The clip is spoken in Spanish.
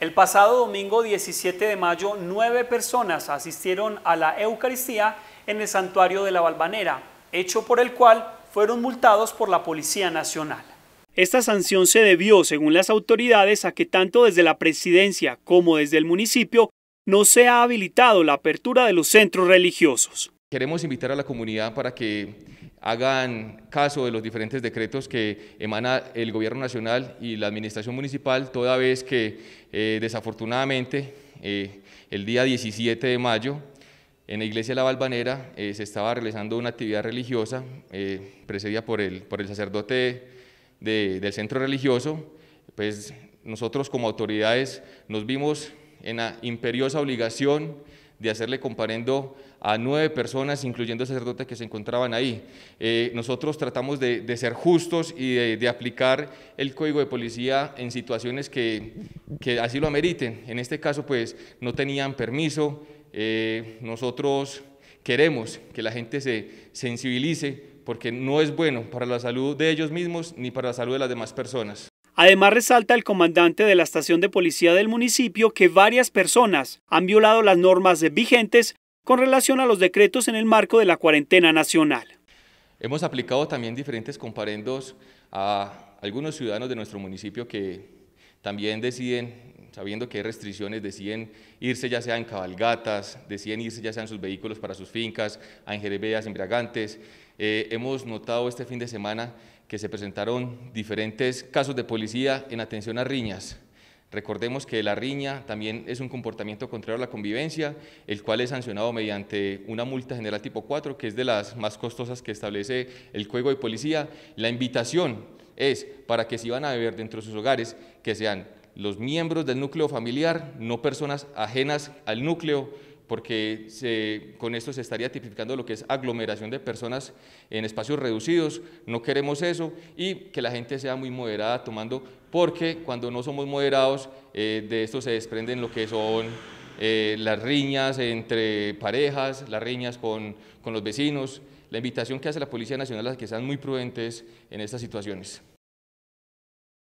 El pasado domingo 17 de mayo, nueve personas asistieron a la Eucaristía en el santuario de la Balvanera, hecho por el cual fueron multados por la Policía Nacional. Esta sanción se debió, según las autoridades, a que tanto desde la presidencia como desde el municipio no se ha habilitado la apertura de los centros religiosos. Queremos invitar a la comunidad para que hagan caso de los diferentes decretos que emana el gobierno nacional y la administración municipal, toda vez que eh, desafortunadamente eh, el día 17 de mayo en la iglesia de La Balvanera eh, se estaba realizando una actividad religiosa precedida por el, por el sacerdote del centro religioso, pues nosotros como autoridades nos vimos en la imperiosa obligación de hacerle comparendo a nueve personas, incluyendo sacerdotes que se encontraban ahí. Eh, nosotros tratamos de, ser justos y de, aplicar el código de policía en situaciones que, así lo ameriten. En este caso, pues no tenían permiso. Eh, nosotros queremos que la gente se sensibilice porque no es bueno para la salud de ellos mismos ni para la salud de las demás personas. Además resalta el comandante de la estación de policía del municipio que varias personas han violado las normas vigentes con relación a los decretos en el marco de la cuarentena nacional. Hemos aplicado también diferentes comparendos a algunos ciudadanos de nuestro municipio que también deciden, sabiendo que hay restricciones, deciden irse ya sea en cabalgatas, deciden irse ya sea en sus vehículos para sus fincas, a en embriagantes. Eh, hemos notado este fin de semana que se presentaron diferentes casos de policía en atención a riñas. Recordemos que la riña también es un comportamiento contrario a la convivencia, el cual es sancionado mediante una multa general tipo 4, que es de las más costosas que establece el juego de Policía. La invitación es para que si van a beber dentro de sus hogares, que sean los miembros del núcleo familiar, no personas ajenas al núcleo, porque con esto se estaría tipificando lo que es aglomeración de personas en espacios reducidos, no queremos eso, y que la gente sea muy moderada tomando, porque cuando no somos moderados, eh, de esto se desprenden lo que son eh, las riñas entre parejas, las riñas con, los vecinos, la invitación que hace la Policía Nacional a que sean muy prudentes en estas situaciones.